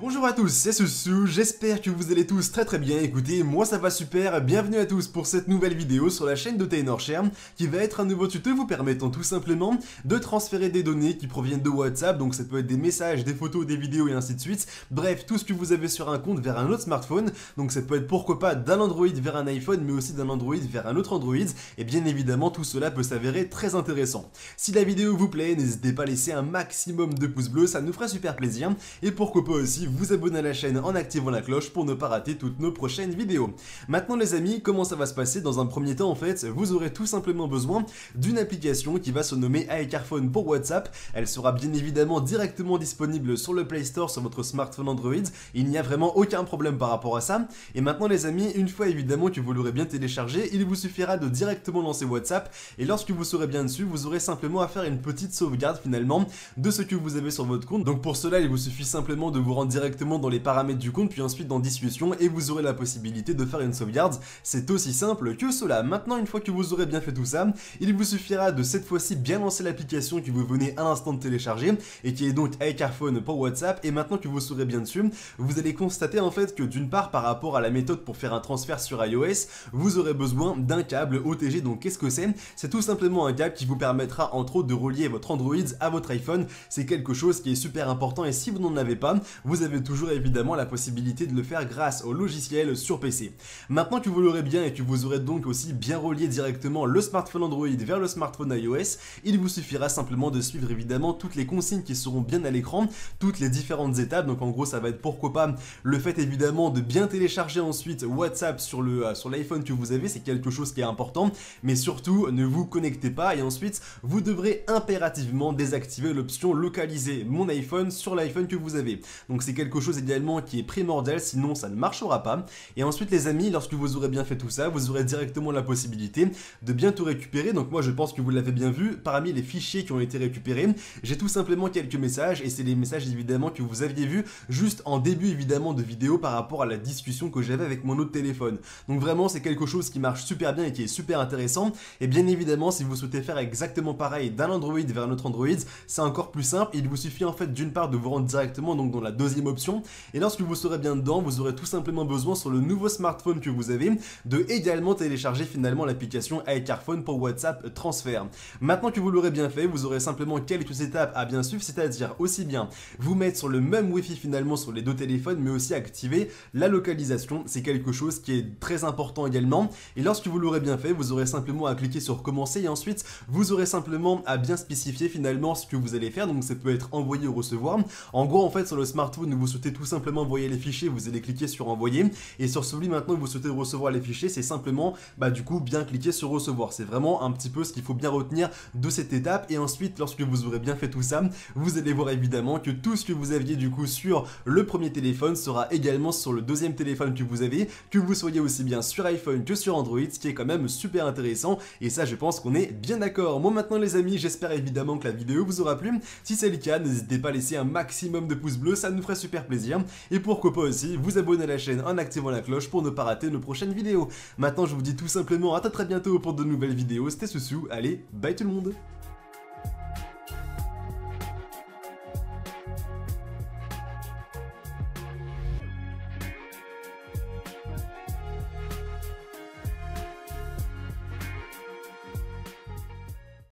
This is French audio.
Bonjour à tous, c'est Soussou, j'espère que vous allez tous très très bien, écoutez, moi ça va super, bienvenue à tous pour cette nouvelle vidéo sur la chaîne de TenorShare, qui va être un nouveau tuto vous permettant tout simplement de transférer des données qui proviennent de WhatsApp, donc ça peut être des messages, des photos, des vidéos et ainsi de suite, bref, tout ce que vous avez sur un compte vers un autre smartphone, donc ça peut être pourquoi pas d'un Android vers un iPhone, mais aussi d'un Android vers un autre Android, et bien évidemment tout cela peut s'avérer très intéressant. Si la vidéo vous plaît, n'hésitez pas à laisser un maximum de pouces bleus, ça nous ferait super plaisir, et pourquoi pas aussi vous abonner à la chaîne en activant la cloche pour ne pas rater toutes nos prochaines vidéos. Maintenant les amis, comment ça va se passer Dans un premier temps en fait, vous aurez tout simplement besoin d'une application qui va se nommer iCarphone pour WhatsApp. Elle sera bien évidemment directement disponible sur le Play Store sur votre smartphone Android. Il n'y a vraiment aucun problème par rapport à ça. Et maintenant les amis, une fois évidemment que vous l'aurez bien téléchargé, il vous suffira de directement lancer WhatsApp et lorsque vous serez bien dessus, vous aurez simplement à faire une petite sauvegarde finalement de ce que vous avez sur votre compte. Donc pour cela, il vous suffit simplement de vous rendre directement dans les paramètres du compte, puis ensuite dans Discussion, et vous aurez la possibilité de faire une sauvegarde. C'est aussi simple que cela. Maintenant, une fois que vous aurez bien fait tout ça, il vous suffira de cette fois-ci bien lancer l'application que vous venez à l'instant de télécharger, et qui est donc iCarphone pour WhatsApp, et maintenant que vous serez bien dessus, vous allez constater en fait que d'une part, par rapport à la méthode pour faire un transfert sur iOS, vous aurez besoin d'un câble OTG, donc qu'est-ce que c'est C'est tout simplement un câble qui vous permettra entre autres de relier votre Android à votre iPhone, c'est quelque chose qui est super important, et si vous n'en avez pas, vous avez toujours évidemment la possibilité de le faire grâce au logiciel sur PC. Maintenant que vous l'aurez bien et que vous aurez donc aussi bien relié directement le smartphone Android vers le smartphone iOS, il vous suffira simplement de suivre évidemment toutes les consignes qui seront bien à l'écran, toutes les différentes étapes. Donc en gros, ça va être pourquoi pas le fait évidemment de bien télécharger ensuite WhatsApp sur le euh, sur l'iPhone que vous avez, c'est quelque chose qui est important, mais surtout ne vous connectez pas et ensuite vous devrez impérativement désactiver l'option localiser mon iPhone sur l'iPhone que vous avez. Donc c'est quelque chose également qui est primordial, sinon ça ne marchera pas. Et ensuite les amis, lorsque vous aurez bien fait tout ça, vous aurez directement la possibilité de bien tout récupérer. Donc moi je pense que vous l'avez bien vu, parmi les fichiers qui ont été récupérés, j'ai tout simplement quelques messages, et c'est les messages évidemment que vous aviez vu juste en début évidemment de vidéo par rapport à la discussion que j'avais avec mon autre téléphone. Donc vraiment c'est quelque chose qui marche super bien et qui est super intéressant. Et bien évidemment si vous souhaitez faire exactement pareil d'un Android vers un autre Android, c'est encore plus simple. Il vous suffit en fait d'une part de vous rendre directement donc dans la deuxième option. Et lorsque vous serez bien dedans, vous aurez tout simplement besoin sur le nouveau smartphone que vous avez de également télécharger finalement l'application iCarphone pour WhatsApp transfert. Maintenant que vous l'aurez bien fait, vous aurez simplement quelques étapes à bien suivre, c'est-à-dire aussi bien vous mettre sur le même wifi finalement sur les deux téléphones, mais aussi activer la localisation. C'est quelque chose qui est très important également. Et lorsque vous l'aurez bien fait, vous aurez simplement à cliquer sur commencer et ensuite vous aurez simplement à bien spécifier finalement ce que vous allez faire. Donc ça peut être envoyer ou recevoir. En gros, en fait, sur le smartphone, vous souhaitez tout simplement envoyer les fichiers, vous allez cliquer sur envoyer. Et sur celui maintenant où vous souhaitez recevoir les fichiers, c'est simplement bah, du coup bien cliquer sur recevoir. C'est vraiment un petit peu ce qu'il faut bien retenir de cette étape. Et ensuite, lorsque vous aurez bien fait tout ça, vous allez voir évidemment que tout ce que vous aviez du coup sur le premier téléphone sera également sur le deuxième téléphone que vous avez, que vous soyez aussi bien sur iPhone que sur Android, ce qui est quand même super intéressant. Et ça, je pense qu'on est bien d'accord. bon maintenant les amis, j'espère évidemment que la vidéo vous aura plu. Si c'est le cas, n'hésitez pas à laisser un maximum de pouces bleus, ça nous ferait plaisir. Et pourquoi pas aussi vous abonner à la chaîne en activant la cloche pour ne pas rater nos prochaines vidéos. Maintenant, je vous dis tout simplement à très bientôt pour de nouvelles vidéos. C'était Soussou. Allez, bye tout le monde